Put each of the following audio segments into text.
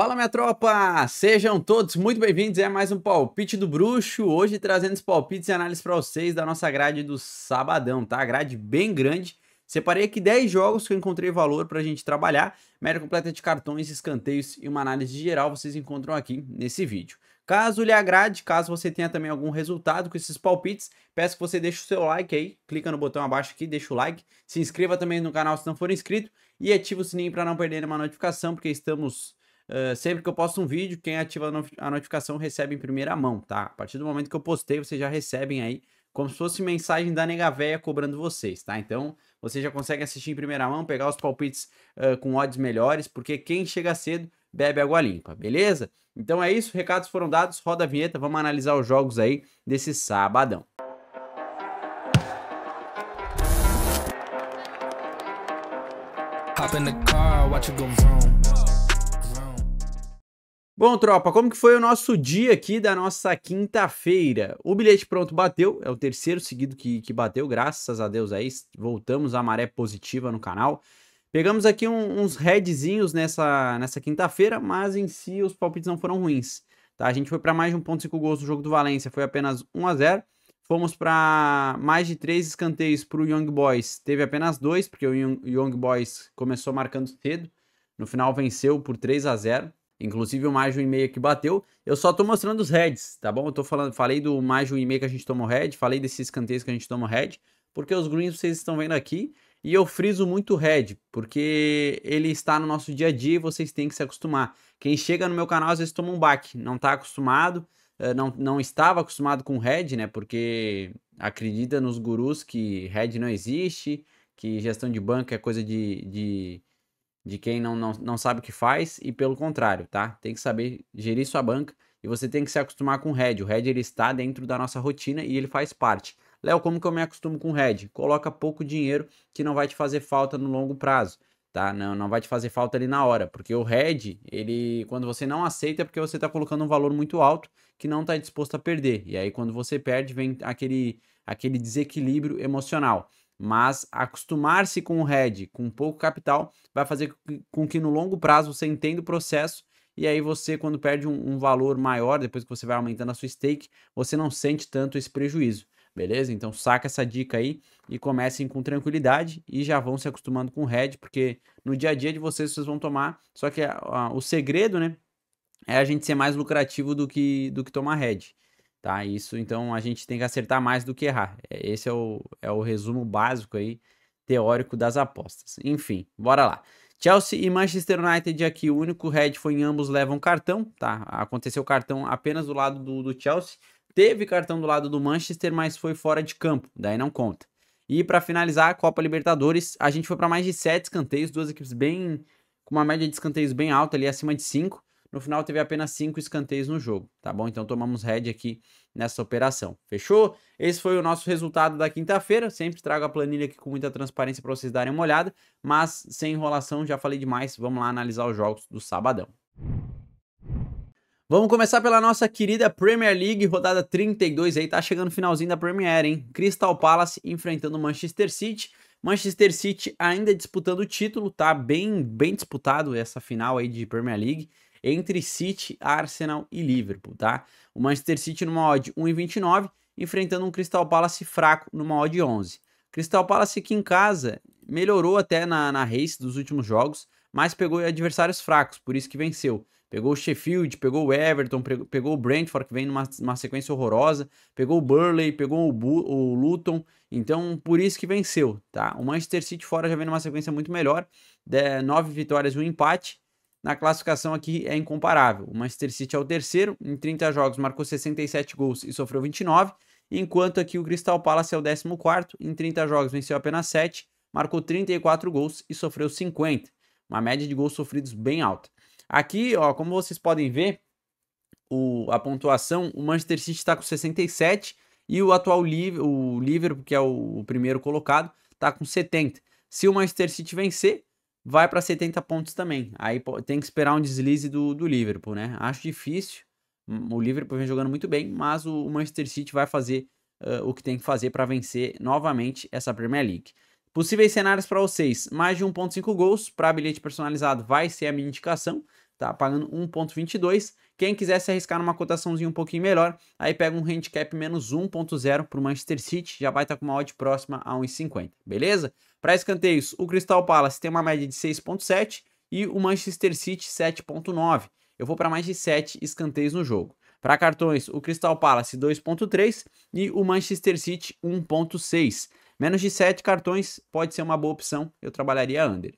Fala minha tropa! Sejam todos muito bem-vindos a é mais um Palpite do Bruxo, hoje trazendo os palpites e análises para vocês da nossa grade do sabadão, tá? Grade bem grande, separei aqui 10 jogos que eu encontrei valor para a gente trabalhar, média completa de cartões, escanteios e uma análise geral vocês encontram aqui nesse vídeo. Caso lhe agrade, caso você tenha também algum resultado com esses palpites, peço que você deixe o seu like aí, clica no botão abaixo aqui, deixa o like, se inscreva também no canal se não for inscrito e ative o sininho para não perder nenhuma notificação, porque estamos ah, sempre que eu posto um vídeo, quem ativa a notificação recebe em primeira mão, tá? A partir do momento que eu postei, vocês já recebem aí como se fosse mensagem da Nega cobrando vocês, tá? Então, você já consegue assistir em primeira mão, pegar os palpites uh, com odds melhores, porque quem chega cedo bebe água limpa, beleza? Então é isso, recados foram dados, roda a vinheta, vamos analisar os jogos aí desse sabadão. Hop in the car, watch it go Bom, tropa, como que foi o nosso dia aqui da nossa quinta-feira? O bilhete pronto bateu, é o terceiro seguido que, que bateu, graças a Deus aí, é voltamos à maré positiva no canal. Pegamos aqui um, uns headzinhos nessa, nessa quinta-feira, mas em si os palpites não foram ruins. Tá? A gente foi para mais de 1.5 gols no jogo do Valência, foi apenas 1 a 0 Fomos para mais de 3 escanteios para o Young Boys, teve apenas 2, porque o Young Boys começou marcando cedo. No final venceu por 3 a 0 Inclusive o mais de um e-mail que bateu. Eu só tô mostrando os heads, tá bom? Eu tô falando, falei do mais de um e-mail que a gente tomou head, falei desses escanteio que a gente tomou head, porque os greens vocês estão vendo aqui. E eu friso muito o head, porque ele está no nosso dia a dia e vocês têm que se acostumar. Quem chega no meu canal às vezes toma um baque, não está acostumado, eh, não, não estava acostumado com head, né? Porque acredita nos gurus que head não existe, que gestão de banco é coisa de, de de quem não, não, não sabe o que faz e pelo contrário, tá? Tem que saber gerir sua banca e você tem que se acostumar com o RED. O RED ele está dentro da nossa rotina e ele faz parte. Léo, como que eu me acostumo com o RED? Coloca pouco dinheiro que não vai te fazer falta no longo prazo, tá? Não, não vai te fazer falta ali na hora, porque o RED, ele, quando você não aceita, é porque você está colocando um valor muito alto que não está disposto a perder. E aí, quando você perde, vem aquele, aquele desequilíbrio emocional mas acostumar-se com o red, com pouco capital vai fazer com que no longo prazo você entenda o processo e aí você, quando perde um, um, valor maior, depois que você vai aumentando a sua stake, você não sente tanto esse prejuízo, beleza? Então saca essa dica aí e comecem com tranquilidade e já vão se acostumando com o red porque no dia a dia de vocês, vocês vão tomar, só que a, a, o segredo, né, é a gente ser mais lucrativo do que, do que tomar red tá? Isso, então, a gente tem que acertar mais do que errar. É, esse é o, é o resumo básico aí, teórico das apostas. Enfim, bora lá. Chelsea e Manchester United aqui, o único red foi em ambos levam cartão, tá? Aconteceu cartão apenas do lado do, do Chelsea, teve cartão do lado do Manchester, mas foi fora de campo, daí não conta. E para finalizar a Copa Libertadores, a gente foi para mais de sete escanteios, duas equipes bem com uma média de escanteios bem alta ali acima de 5. No final, teve apenas cinco escanteios no jogo, tá bom? Então, tomamos head aqui nessa operação. Fechou? Esse foi o nosso resultado da quinta-feira. Sempre trago a planilha aqui com muita transparência para vocês darem uma olhada, mas sem enrolação, já falei demais. Vamos lá analisar os jogos do sabadão. Vamos começar pela nossa querida Premier League, rodada 32 aí, tá chegando o finalzinho da Premier, hein? Crystal Palace enfrentando Manchester City. Manchester City ainda disputando o título, tá bem bem disputado essa final aí de Premier League entre City, Arsenal e Liverpool, tá? O Manchester City numa odd 1,29, enfrentando um Crystal Palace fraco numa odd 11. Crystal Palace aqui em casa melhorou até na, na race dos últimos jogos, mas pegou adversários fracos, por isso que venceu. Pegou o Sheffield, pegou o Everton, pegou o Brentford, que vem numa uma sequência horrorosa, pegou o Burley, pegou o, Bu, o, Luton, então por isso que venceu, tá? O Manchester City fora já vem numa sequência muito melhor, de, nove vitórias e um empate, na classificação aqui é incomparável. O Manchester City é o terceiro, em 30 jogos marcou 67 gols e sofreu 29, enquanto aqui o Crystal Palace é o 14 quarto em 30 jogos venceu apenas 7, marcou 34 gols e sofreu 50, uma média de gols sofridos bem alta. Aqui, ó, como vocês podem ver, o, a pontuação, o Manchester City está com 67 e o atual o Liverpool, que é o, o primeiro colocado, está com 70. Se o Manchester City vencer, vai para 70 pontos também. Aí tem que esperar um deslize do, do Liverpool, né? Acho difícil. O Liverpool vem jogando muito bem, mas o Manchester City vai fazer uh, o que tem que fazer para vencer novamente essa Premier League. Possíveis cenários para vocês: mais de 1,5 gols para bilhete personalizado vai ser a minha indicação tá pagando 1.22. Quem quiser se arriscar numa cotaçãozinha um pouquinho melhor, aí pega um handicap menos 1.0 para o Manchester City, já vai estar tá com uma odd próxima a 1.50, beleza? Para escanteios, o Crystal Palace tem uma média de 6.7 e o Manchester City 7.9. Eu vou para mais de 7 escanteios no jogo. Para cartões, o Crystal Palace 2.3 e o Manchester City 1.6. Menos de 7 cartões pode ser uma boa opção, eu trabalharia under.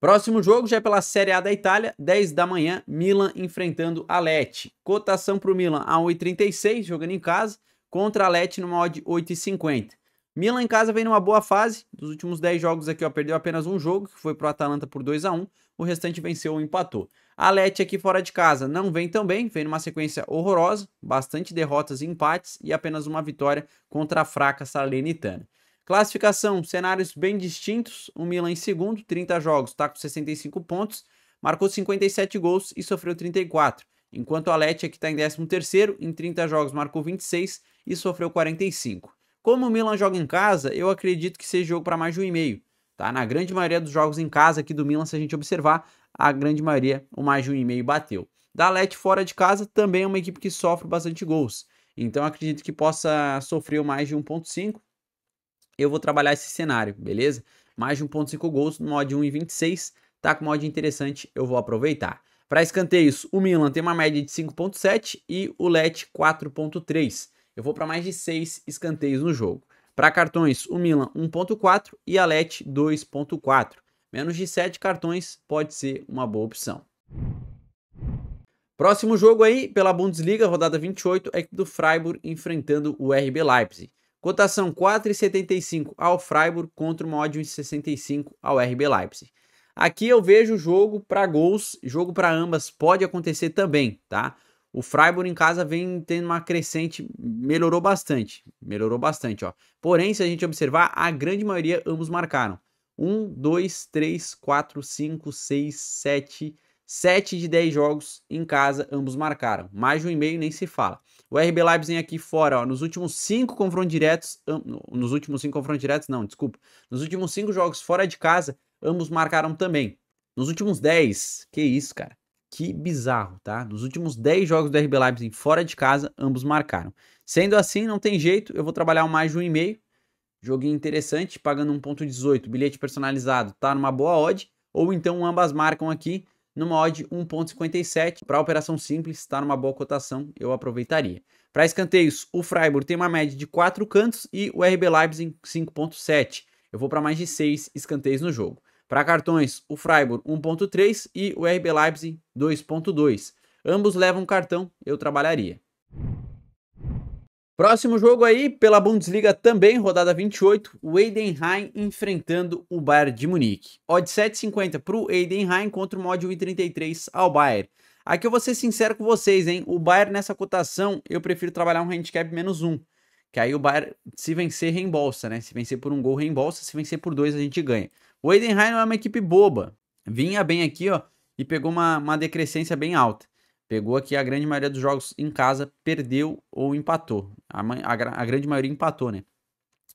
Próximo jogo já é pela Série A da Itália, 10 da manhã, Milan enfrentando a Leti. Cotação para o Milan a 1,36, jogando em casa, contra a Leti numa odd 8,50. Milan em casa vem numa boa fase, dos últimos 10 jogos aqui ó, perdeu apenas um jogo, que foi para o Atalanta por 2 a 1 o restante venceu ou empatou. A Leti aqui fora de casa não vem tão bem, vem numa sequência horrorosa, bastante derrotas e empates e apenas uma vitória contra a fraca Salernitana. Classificação, cenários bem distintos. O Milan em segundo, 30 jogos, está com 65 pontos, marcou 57 gols e sofreu 34. Enquanto o Alete, que está em 13º, em 30 jogos marcou 26 e sofreu 45. Como o Milan joga em casa, eu acredito que seja jogo para mais de um e meio. Tá? Na grande maioria dos jogos em casa aqui do Milan, se a gente observar, a grande maioria, o mais de um e meio bateu. Da Alete fora de casa, também é uma equipe que sofre bastante gols. Então acredito que possa sofrer mais de 1.5 eu vou trabalhar esse cenário, beleza? Mais de 1.5 gols no mod 1,26, tá com mod interessante, eu vou aproveitar. Para escanteios, o Milan tem uma média de 5.7 e o Let 4.3. Eu vou para mais de 6 escanteios no jogo. Para cartões, o Milan 1.4 e a Let 2.4. Menos de 7 cartões pode ser uma boa opção. Próximo jogo aí, pela Bundesliga, rodada 28, é do Freiburg enfrentando o RB Leipzig. Cotação 4,75 ao Freiburg contra uma odd 1,65 ao RB Leipzig. Aqui eu vejo jogo para gols, jogo para ambas pode acontecer também, tá? O Freiburg em casa vem tendo uma crescente, melhorou bastante, melhorou bastante, ó. Porém, se a gente observar, a grande maioria ambos marcaram. 1, 2, 3, 4, 5, 6, 7, 7 de 10 jogos em casa, ambos marcaram. Mais de um e meio nem se fala. O RB Leipzig aqui fora, ó, nos últimos 5 confrontos diretos, nos últimos 5 confrontos diretos, não, desculpa. Nos últimos 5 jogos fora de casa, ambos marcaram também. Nos últimos 10, que isso, cara? Que bizarro, tá? Nos últimos 10 jogos do RB Leipzig fora de casa, ambos marcaram. Sendo assim, não tem jeito, eu vou trabalhar mais de um e meio. Joguinho interessante, pagando 1.18, bilhete personalizado, tá numa boa odd, ou então ambas marcam aqui no mod 1.57, para operação simples, está numa boa cotação, eu aproveitaria. Para escanteios, o Freiburg tem uma média de 4 cantos e o RB Leipzig 5.7. Eu vou para mais de 6 escanteios no jogo. Para cartões, o Freiburg 1.3 e o RB Leipzig 2.2. Ambos levam cartão, eu trabalharia. Próximo jogo aí, pela Bundesliga também, rodada 28, o Heidenheim enfrentando o Bayern de Munique. Odd 7,50 para o Heidenheim contra o mod 1,33 ao Bayern. Aqui eu vou ser sincero com vocês, hein? O Bayern nessa cotação, eu prefiro trabalhar um handicap menos um. Que aí o Bayern, se vencer, reembolsa, né? Se vencer por um gol, reembolsa. Se vencer por dois, a gente ganha. O Heidenheim não é uma equipe boba. Vinha bem aqui, ó, e pegou uma, uma decrescência bem alta. Pegou aqui a grande maioria dos jogos em casa, perdeu ou empatou. A, a, a grande maioria empatou, né?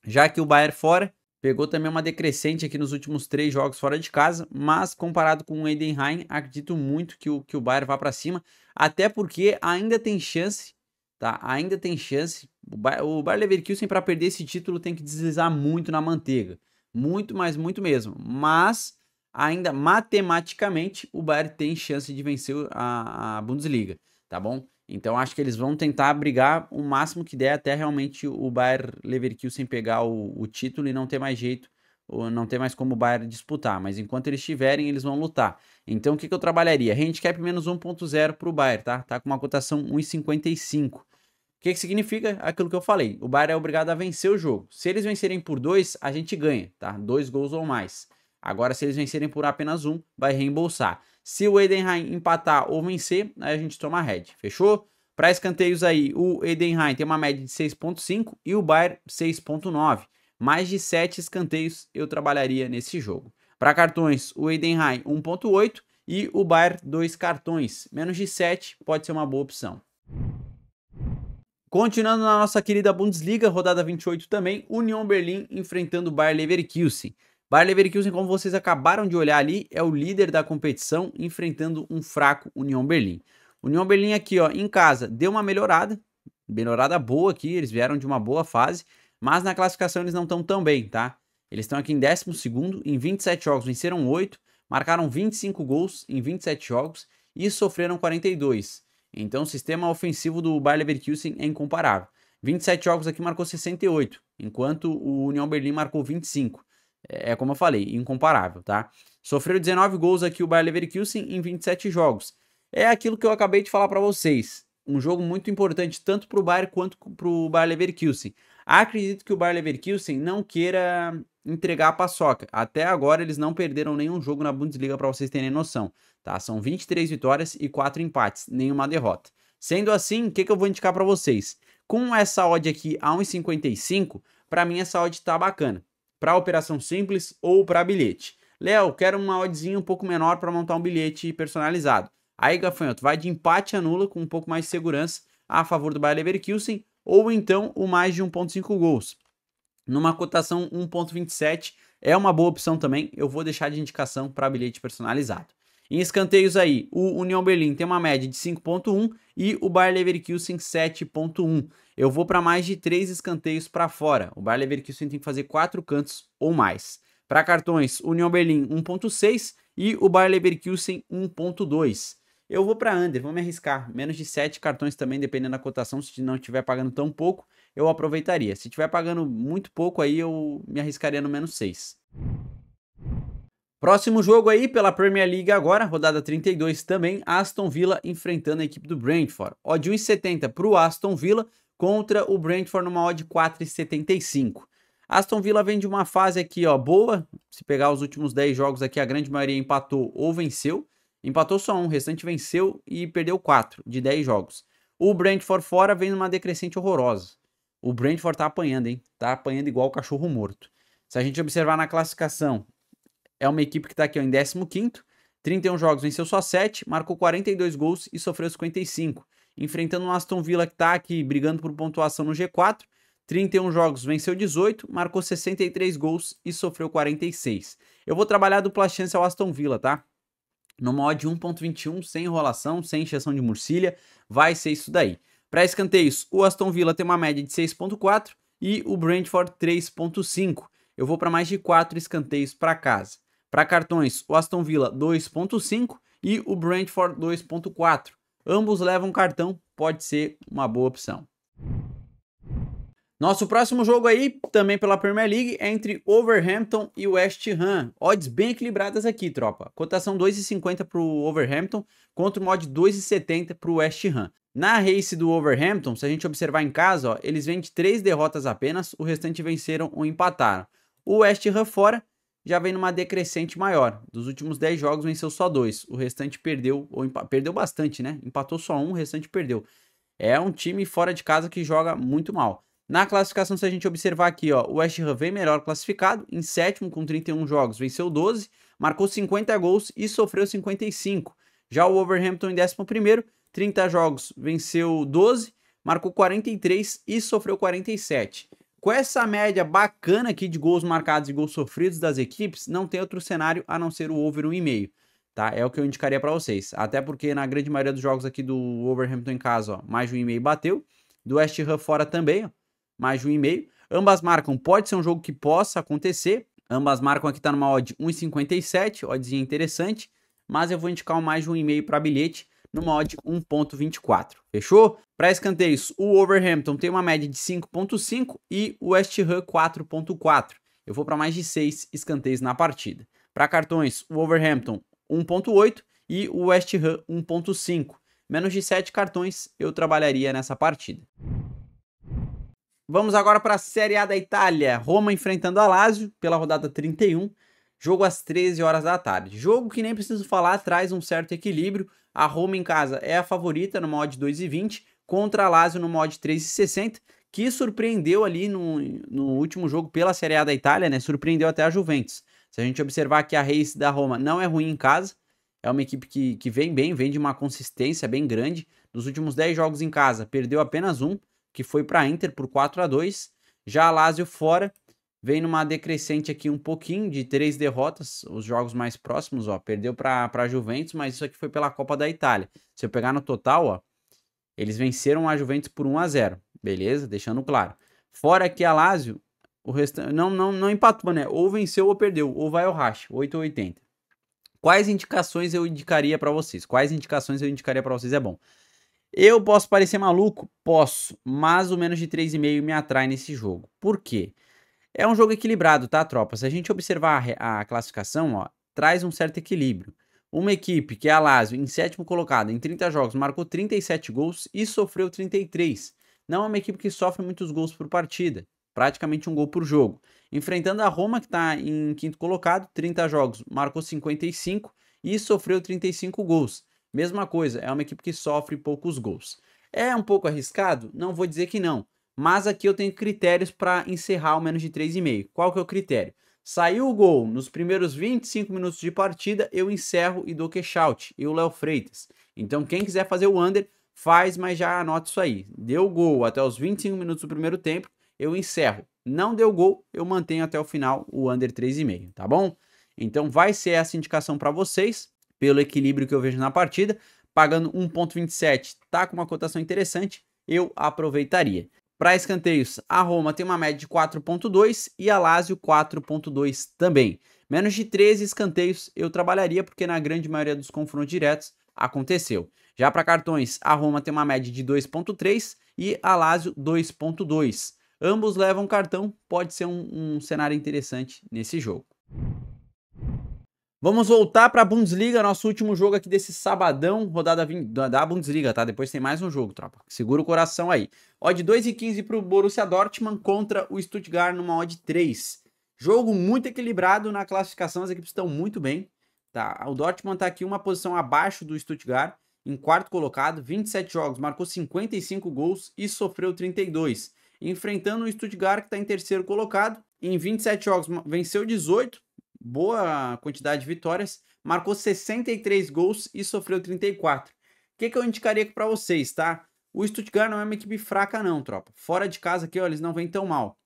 Já que o Bayern fora, Pegou também uma decrescente aqui nos últimos três jogos fora de casa, mas comparado com o Heidenheim, acredito muito que o, que o Bayern vá para cima, até porque ainda tem chance, tá? Ainda tem chance. O o Bayern Leverkusen para perder esse título tem que deslizar muito na manteiga, muito, mas muito mesmo. Mas ainda matematicamente o Bayern tem chance de vencer a, a Bundesliga, tá bom? Então acho que eles vão tentar brigar o máximo que der até realmente o Bayern Leverkusen pegar o, o título e não ter mais jeito, ou não ter mais como o Bayern disputar. Mas enquanto eles tiverem, eles vão lutar. Então o que, que eu trabalharia? Handicap menos 1.0 para o Bayern, tá? Tá com uma cotação 1,55. O que, que significa aquilo que eu falei? O Bayern é obrigado a vencer o jogo. Se eles vencerem por dois, a gente ganha, tá? Dois gols ou mais. Agora, se eles vencerem por apenas um, vai reembolsar. Se o Edenheim empatar ou vencer, aí a gente toma red, fechou? Para escanteios aí, o Edenheim tem uma média de 6.5 e o Bayer 6.9. Mais de 7 escanteios eu trabalharia nesse jogo. Para cartões, o Edenheim 1.8 e o Bayer 2 cartões. Menos de 7 pode ser uma boa opção. Continuando na nossa querida Bundesliga, rodada 28 também, Union Berlim enfrentando o Bayer Leverkusen. Bayer Leverkusen, como vocês acabaram de olhar ali, é o líder da competição, enfrentando um fraco União Berlim. União Berlim aqui, ó, em casa, deu uma melhorada, melhorada boa aqui, eles vieram de uma boa fase, mas na classificação eles não estão tão bem, tá? Eles estão aqui em 12 em 27 jogos venceram 8, marcaram 25 gols em 27 jogos e sofreram 42. Então o sistema ofensivo do Bayer Leverkusen é incomparável. 27 jogos aqui marcou 68, enquanto o União Berlim marcou 25. É, é como eu falei, incomparável, tá? Sofreu 19 gols aqui o Bayer Leverkusen em 27 jogos. É aquilo que eu acabei de falar para vocês. Um jogo muito importante tanto para o Bayern quanto para o Bayer Leverkusen. Acredito que o Bayer Leverkusen não queira entregar a paçoca. Até agora eles não perderam nenhum jogo na Bundesliga para vocês terem noção, tá? São 23 vitórias e 4 empates, nenhuma derrota. Sendo assim, o que, que eu vou indicar para vocês? Com essa odd aqui a 1,55, para mim essa odd tá bacana para operação simples ou para bilhete. Léo, quero uma oddzinha um pouco menor para montar um bilhete personalizado. Aí, Gafanhoto, vai de empate anula com um pouco mais de segurança a favor do Bayer Leverkusen ou então o mais de 1.5 gols. Numa cotação 1.27 é uma boa opção também, eu vou deixar de indicação para bilhete personalizado. Em escanteios aí, o União Berlim tem uma média de 5.1 e o Bayer Leverkusen 7.1. Eu vou para mais de 3 escanteios para fora. O Bayer Leverkusen tem que fazer 4 cantos ou mais. Para cartões, União Berlim 1.6 e o Bayer Leverkusen 1.2. Eu vou para under, vou me arriscar. Menos de 7 cartões também, dependendo da cotação. Se não estiver pagando tão pouco, eu aproveitaria. Se estiver pagando muito pouco, aí eu me arriscaria no menos 6. Próximo jogo aí pela Premier League agora, rodada 32 também, Aston Villa enfrentando a equipe do Brentford. Odd 1,70 para o Aston Villa contra o Brentford numa odd 4,75. Aston Villa vem de uma fase aqui ó, boa, se pegar os últimos 10 jogos aqui a grande maioria empatou ou venceu. Empatou só um, o restante venceu e perdeu 4 de 10 jogos. O Brentford fora vem numa decrescente horrorosa. O Brentford tá apanhando, hein? Tá apanhando igual o cachorro morto. Se a gente observar na classificação, é uma equipe que está aqui ó, em 15º, 31 jogos, venceu só 7, marcou 42 gols e sofreu 55. Enfrentando o um Aston Villa que está aqui brigando por pontuação no G4, 31 jogos, venceu 18, marcou 63 gols e sofreu 46. Eu vou trabalhar a dupla chance ao Aston Villa, tá? Numa odd 1.21, sem enrolação, sem injeção de murcilha, vai ser isso daí. Para escanteios, o Aston Villa tem uma média de 6.4 e o Brentford 3.5. Eu vou para mais de 4 escanteios para casa. Para cartões, o Aston Villa 2.5 e o Brentford 2.4. Ambos levam cartão, pode ser uma boa opção. Nosso próximo jogo aí, também pela Premier League, é entre Overhampton e West Ham. Odds bem equilibradas aqui, tropa. Cotação 2,50 para o Overhampton contra o mod 2,70 para o West Ham. Na race do Overhampton, se a gente observar em casa, ó, eles vêm de três derrotas apenas, o restante venceram ou empataram. O West Ham fora já vem numa decrescente maior. Dos últimos 10 jogos venceu só dois, o restante perdeu, ou perdeu bastante, né? Empatou só um, o restante perdeu. É um time fora de casa que joga muito mal. Na classificação, se a gente observar aqui, ó, o West Ham vem melhor classificado, em sétimo com 31 jogos, venceu 12, marcou 50 gols e sofreu 55. Já o Wolverhampton em décimo primeiro, 30 jogos, venceu 12, marcou 43 e sofreu 47. Com essa média bacana aqui de gols marcados e gols sofridos das equipes, não tem outro cenário a não ser o over 1,5. Tá? É o que eu indicaria para vocês. Até porque na grande maioria dos jogos aqui do Wolverhampton em casa, ó, mais de 1,5 bateu. Do West Ham fora também, ó, mais de 1,5. Ambas marcam, pode ser um jogo que possa acontecer. Ambas marcam aqui tá numa odd 1,57, oddzinha interessante. Mas eu vou indicar um mais de 1,5 para bilhete no mod 1.24, fechou? Para escanteios, o Overhampton tem uma média de 5.5 e o West Ham 4.4. Eu vou para mais de 6 escanteios na partida. Para cartões, o Overhampton 1.8 e o West Ham 1.5. Menos de 7 cartões eu trabalharia nessa partida. Vamos agora para a Série A da Itália. Roma enfrentando a Lazio pela rodada 31. Jogo às 13 horas da tarde. Jogo que nem preciso falar, traz um certo equilíbrio. A Roma em casa é a favorita no mod 2,20 contra a Lazio no mod 3,60, que surpreendeu ali no, no último jogo pela Série A da Itália, né? Surpreendeu até a Juventus. Se a gente observar que a race da Roma não é ruim em casa, é uma equipe que, que vem bem, vem de uma consistência bem grande. Nos últimos 10 jogos em casa, perdeu apenas um, que foi para a Inter por 4 a 2 Já a Lazio fora, Vem numa decrescente aqui um pouquinho de três derrotas, os jogos mais próximos, ó. Perdeu para Juventus, mas isso aqui foi pela Copa da Itália. Se eu pegar no total, ó, eles venceram a Juventus por 1 a 0 beleza? Deixando claro. Fora que a Lazio, o restante não, não, não empatou, né? Ou venceu ou perdeu, ou vai ao racha, 8 ou 80. Quais indicações eu indicaria para vocês? Quais indicações eu indicaria para vocês é bom. Eu posso parecer maluco? Posso, mas o menos de 3,5 me atrai nesse jogo. Por quê? É um jogo equilibrado, tá, tropa? Se a gente observar a, classificação, ó, traz um certo equilíbrio. Uma equipe, que é a Lazio, em sétimo colocado em 30 jogos, marcou 37 gols e sofreu 33. Não é uma equipe que sofre muitos gols por partida, praticamente um gol por jogo. Enfrentando a Roma, que está em quinto colocado, 30 jogos, marcou 55 e sofreu 35 gols. Mesma coisa, é uma equipe que sofre poucos gols. É um pouco arriscado? Não vou dizer que não, mas aqui eu tenho critérios para encerrar ao menos de 3,5. Qual que é o critério? Saiu o gol nos primeiros 25 minutos de partida, eu encerro e dou cash out, e o Léo Freitas. Então quem quiser fazer o under, faz, mas já anota isso aí. Deu gol até os 25 minutos do primeiro tempo, eu encerro. Não deu gol, eu mantenho até o final o under 3,5, tá bom? Então vai ser essa indicação para vocês, pelo equilíbrio que eu vejo na partida, pagando 1.27, tá com uma cotação interessante, eu aproveitaria. Para escanteios, a Roma tem uma média de 4.2 e a Lazio 4.2 também. Menos de 13 escanteios eu trabalharia porque na grande maioria dos confrontos diretos aconteceu. Já para cartões, a Roma tem uma média de 2.3 e a Lazio 2.2. Ambos levam cartão, pode ser um, um cenário interessante nesse jogo. Vamos voltar para a Bundesliga, nosso último jogo aqui desse sabadão, rodada da Bundesliga, tá? Depois tem mais um jogo, tropa. Segura o coração aí. Odd 2 e 15 para o Borussia Dortmund contra o Stuttgart numa odd 3. Jogo muito equilibrado na classificação, as equipes estão muito bem, tá? O Dortmund está aqui uma posição abaixo do Stuttgart, em quarto colocado, 27 jogos, marcou 55 gols e sofreu 32. Enfrentando o Stuttgart, que está em terceiro colocado, em 27 jogos venceu 18, boa quantidade de vitórias, marcou 63 gols e sofreu 34. O que, que eu indicaria para vocês, tá? O Stuttgart não é uma equipe fraca não, tropa. Fora de casa aqui, ó, eles não vêm tão mal.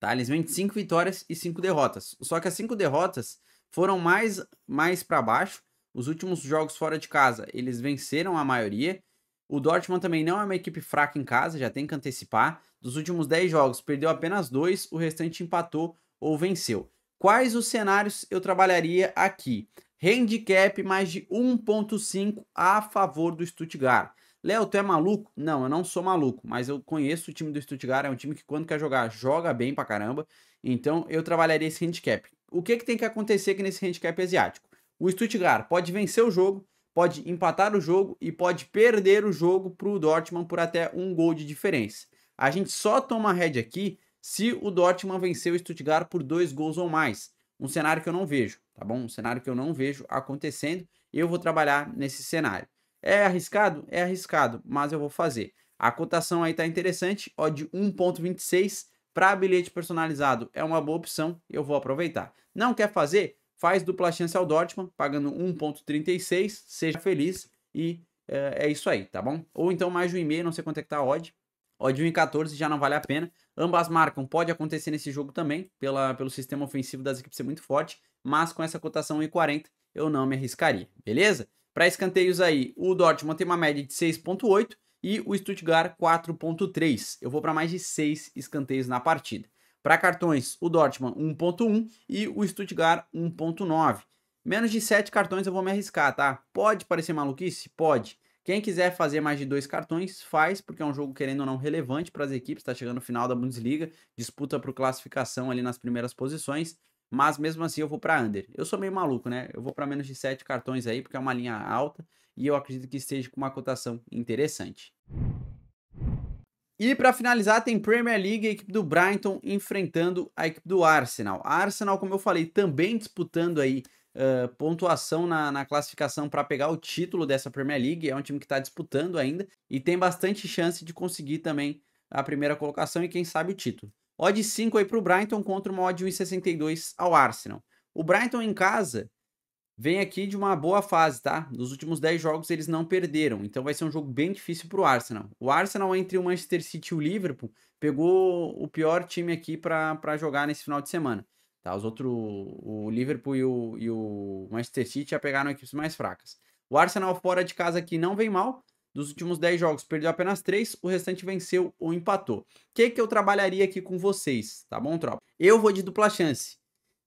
Tá? Eles vêm de 5 vitórias e 5 derrotas. Só que as 5 derrotas foram mais, mais para baixo. Os últimos jogos fora de casa, eles venceram a maioria. O Dortmund também não é uma equipe fraca em casa, já tem que antecipar. Dos últimos 10 jogos, perdeu apenas 2, o restante empatou ou venceu. Quais os cenários eu trabalharia aqui? Handicap mais de 1.5 a favor do Stuttgart. Léo, tu é maluco? Não, eu não sou maluco, mas eu conheço o time do Stuttgart, é um time que quando quer jogar, joga bem pra caramba. Então eu trabalharia esse handicap. O que, que tem que acontecer aqui nesse handicap asiático? O Stuttgart pode vencer o jogo, pode empatar o jogo e pode perder o jogo pro Dortmund por até um gol de diferença. A gente só toma head aqui se o Dortmund venceu o Stuttgart por dois gols ou mais. Um cenário que eu não vejo, tá bom? Um cenário que eu não vejo acontecendo eu vou trabalhar nesse cenário. É arriscado? É arriscado, mas eu vou fazer. A cotação aí tá interessante, ó, de 1.26 para bilhete personalizado é uma boa opção, eu vou aproveitar. Não quer fazer? Faz dupla chance ao Dortmund, pagando 1.36, seja feliz e é, é, isso aí, tá bom? Ou então mais de um e-mail, não sei quanto é que tá a odd. Odd 1.14 já não vale a pena, Ambas marcam, pode acontecer nesse jogo também, pela, pelo sistema ofensivo das equipes ser muito forte, mas com essa cotação em eu não me arriscaria, beleza? Para escanteios aí, o Dortmund tem uma média de 6.8 e o Stuttgart 4.3. Eu vou para mais de 6 escanteios na partida. Para cartões, o Dortmund 1.1 e o Stuttgart 1.9. Menos de 7 cartões eu vou me arriscar, tá? Pode parecer maluquice? Pode. Quem quiser fazer mais de dois cartões, faz, porque é um jogo, querendo ou não, relevante para as equipes. Está chegando no final da Bundesliga, disputa por classificação ali nas primeiras posições. Mas mesmo assim, eu vou para under. Eu sou meio maluco, né? Eu vou para menos de sete cartões aí, porque é uma linha alta. E eu acredito que esteja com uma cotação interessante. E para finalizar, tem Premier League, a equipe do Brighton enfrentando a equipe do Arsenal. A Arsenal, como eu falei, também disputando aí pontuação na, na classificação para pegar o título dessa Premier League. É um time que está disputando ainda e tem bastante chance de conseguir também a primeira colocação e quem sabe o título. Odd 5 aí para o Brighton contra uma odd 1,62 ao Arsenal. O Brighton em casa vem aqui de uma boa fase, tá? Nos últimos 10 jogos eles não perderam, então vai ser um jogo bem difícil para o Arsenal. O Arsenal entre o Manchester City e o Liverpool pegou o pior time aqui para jogar nesse final de semana. Tá? Os outros, o Liverpool e o, e o Manchester City já pegaram equipes mais fracas. O Arsenal fora de casa aqui não vem mal. Dos últimos 10 jogos, perdeu apenas 3, o restante venceu ou empatou. O que, que eu trabalharia aqui com vocês, tá bom, tropa? Eu vou de dupla chance.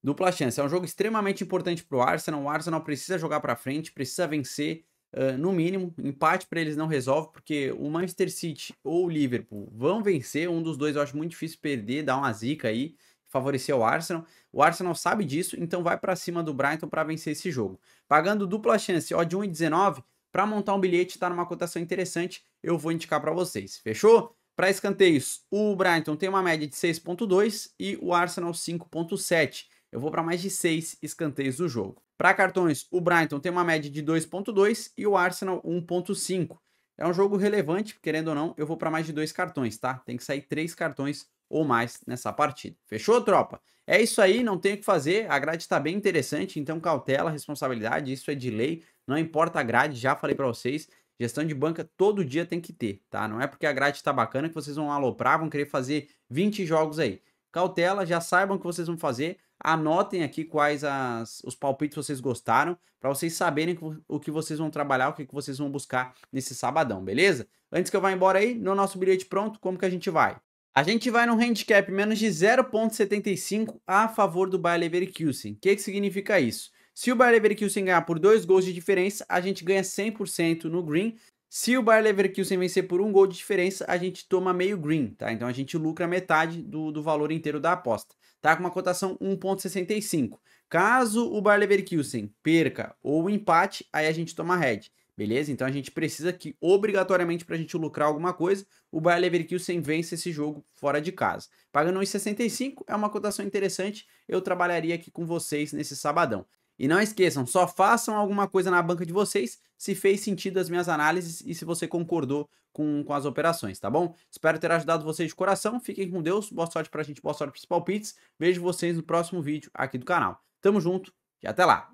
Dupla chance é um jogo extremamente importante para o Arsenal. O Arsenal precisa jogar para frente, precisa vencer, uh, no mínimo. Empate para eles não resolve, porque o Manchester City ou o Liverpool vão vencer. Um dos dois eu acho muito difícil perder, dar uma zica aí favorecer o Arsenal. O Arsenal sabe disso, então vai para cima do Brighton para vencer esse jogo. Pagando dupla chance, ó de 1,19, para montar um bilhete está numa cotação interessante, eu vou indicar para vocês. Fechou? Para escanteios, o Brighton tem uma média de 6.2 e o Arsenal 5.7. Eu vou para mais de 6 escanteios do jogo. Para cartões, o Brighton tem uma média de 2.2 e o Arsenal 1.5. É um jogo relevante, querendo ou não, eu vou para mais de dois cartões, tá? Tem que sair três cartões ou mais nessa partida. Fechou, tropa? É isso aí, não tem o que fazer. A grade está bem interessante, então cautela, responsabilidade, isso é de lei. Não importa a grade, já falei para vocês. Gestão de banca todo dia tem que ter, tá? Não é porque a grade está bacana que vocês vão aloprar, vão querer fazer 20 jogos aí. Cautela, já saibam o que vocês vão fazer. Anotem aqui quais as, os palpites vocês gostaram, para vocês saberem o que vocês vão trabalhar, o que vocês vão buscar nesse sabadão, beleza? Antes que eu vá embora aí, no nosso bilhete pronto, como que a gente vai? A gente vai num handicap menos de 0.75 a favor do Bayer Leverkusen. O que, que significa isso? Se o Bayer Leverkusen ganhar por dois gols de diferença, a gente ganha 100% no green. Se o Bayer Leverkusen vencer por um gol de diferença, a gente toma meio green, tá? Então a gente lucra metade do, do valor inteiro da aposta. Tá com uma cotação 1.65. Caso o Bayer Leverkusen perca ou empate, aí a gente toma red. Beleza? Então a gente precisa que, obrigatoriamente, para a gente lucrar alguma coisa, o Bayer Leverkusen vence esse jogo fora de casa. Pagando 1,65 é uma cotação interessante, eu trabalharia aqui com vocês nesse sabadão. E não esqueçam, só façam alguma coisa na banca de vocês se fez sentido as minhas análises e se você concordou com, com as operações, tá bom? Espero ter ajudado vocês de coração, fiquem com Deus, boa sorte pra gente, boa sorte pros palpites, vejo vocês no próximo vídeo aqui do canal. Tamo junto e até lá!